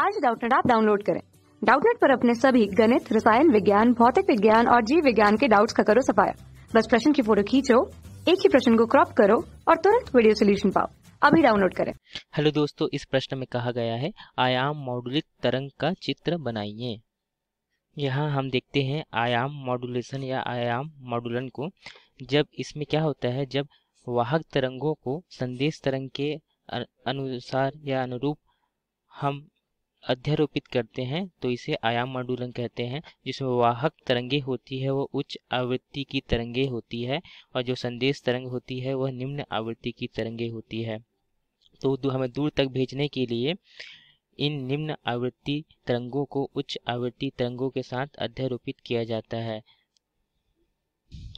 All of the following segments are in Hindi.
आज डाउटनेट आप डाउनलोड करें डाउटनेट पर अपने सभी गणित रसायन विज्ञान भौतिक विज्ञान और जीव विज्ञान के डाउट्स का करो सफाया बस प्रश्न की फोटो खींचो एक ही प्रश्न को क्रॉप करो और तुरंत वीडियो सोल्यूशन पाओ अभी डाउनलोड करें हेलो दोस्तों इस प्रश्न में कहा गया है आयाम मॉडुलित तरंग का चित्र बनाइए यहाँ हम देखते हैं आयाम मॉडुलेशन या आयाम मॉडुलन को जब इसमें क्या होता है जब वाहक तरंगों को संदेश तरंग के अनुसार या अनुरूप हम अध्यारोपित करते हैं तो इसे आयाम मंडूलन कहते हैं जिसमें वाहक तरंगे होती है वो उच्च आवृत्ति की तरंगे होती है और जो संदेश तरंग होती है वह निम्न आवृत्ति की तरंगे होती है तो हमें दूर तक भेजने के लिए इन निम्न आवृत्ति तरंगों को उच्च आवृत्ति तरंगों के साथ अध्यारोपित किया जाता है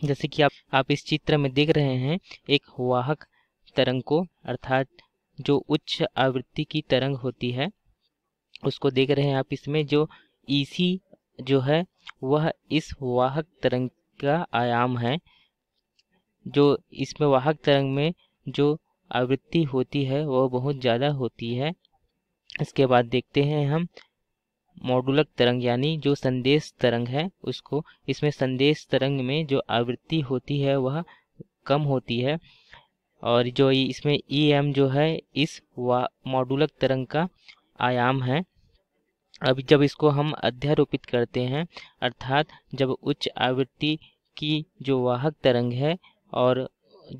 जैसे कि आप आप इस चित्र में देख रहे हैं एक वाहक तरंग को अर्थात जो उच्च आवृत्ति की तरंग होती है उसको देख रहे हैं आप इसमें जो ईसी e जो है वह इस वाहक तरंग का आयाम है जो इसमें वाहक तरंग में जो आवृत्ति होती है वह बहुत ज़्यादा होती है इसके बाद देखते हैं हम मॉडुलक तरंग यानी जो संदेश तरंग है उसको इसमें संदेश तरंग में जो आवृत्ति होती है वह कम होती है और जो इसमें ई e एम जो है इस वा मॉडुलक तरंग का आयाम है अब जब इसको हम अध्यारोपित करते हैं अर्थात जब उच्च आवृत्ति की जो वाहक तरंग है और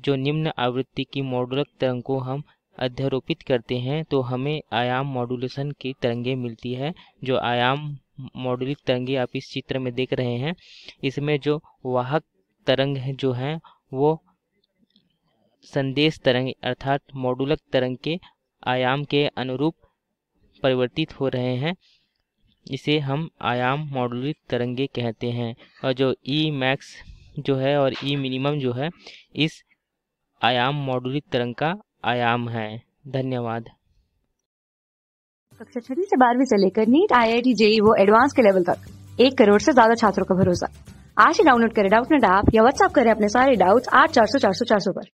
जो निम्न आवृत्ति की मॉडुलक तरंग को हम अध्यारोपित करते हैं तो हमें आयाम मॉडुलेशन की तरंगें मिलती है जो आयाम मॉडुलिक तरंगे आप इस चित्र में देख रहे हैं इसमें जो वाहक तरंग जो हैं वो संदेश तरंग अर्थात मॉडुलक तरंग के आयाम के अनुरूप परिवर्तित हो रहे हैं इसे हम आयाम मॉडुलित तरंगे कहते हैं और जो ई e मैक्स जो है और ई e मिनिमम जो है इस आयाम मॉडुलित तरंग का आयाम है धन्यवाद कक्षा छठी से बारहवीं से लेकर नीट आई आई टी जे वो एडवांस के लेवल तक एक करोड़ से ज्यादा छात्रों का भरोसा आज ही डाउनलोड करें डाउट नेट ऐप या व्हाट्सएप करें अपने सारे डाउट्स आठ चार सौ चार सौ चार सौ पर